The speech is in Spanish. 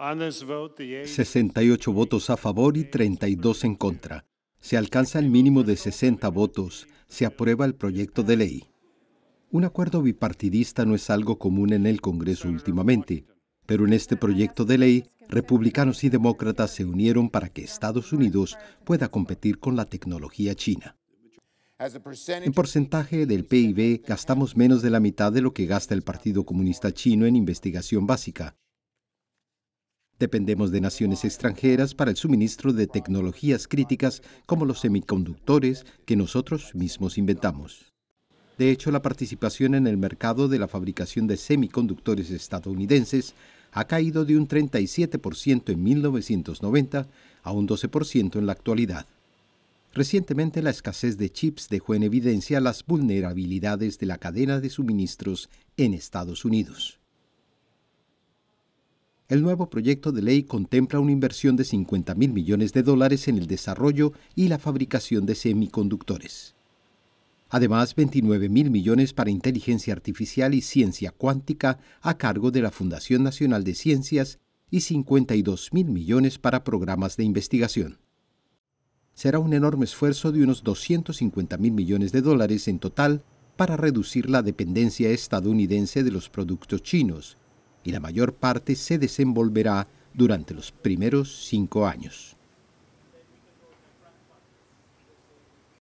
68 votos a favor y 32 en contra. Se alcanza el mínimo de 60 votos. Se aprueba el proyecto de ley. Un acuerdo bipartidista no es algo común en el Congreso últimamente, pero en este proyecto de ley, republicanos y demócratas se unieron para que Estados Unidos pueda competir con la tecnología china. En porcentaje del PIB, gastamos menos de la mitad de lo que gasta el Partido Comunista Chino en investigación básica, Dependemos de naciones extranjeras para el suministro de tecnologías críticas como los semiconductores que nosotros mismos inventamos. De hecho, la participación en el mercado de la fabricación de semiconductores estadounidenses ha caído de un 37% en 1990 a un 12% en la actualidad. Recientemente la escasez de chips dejó en evidencia las vulnerabilidades de la cadena de suministros en Estados Unidos. El nuevo proyecto de ley contempla una inversión de 50 mil millones de dólares en el desarrollo y la fabricación de semiconductores. Además, 29 mil millones para inteligencia artificial y ciencia cuántica a cargo de la Fundación Nacional de Ciencias y 52 mil millones para programas de investigación. Será un enorme esfuerzo de unos 250 mil millones de dólares en total para reducir la dependencia estadounidense de los productos chinos y la mayor parte se desenvolverá durante los primeros cinco años.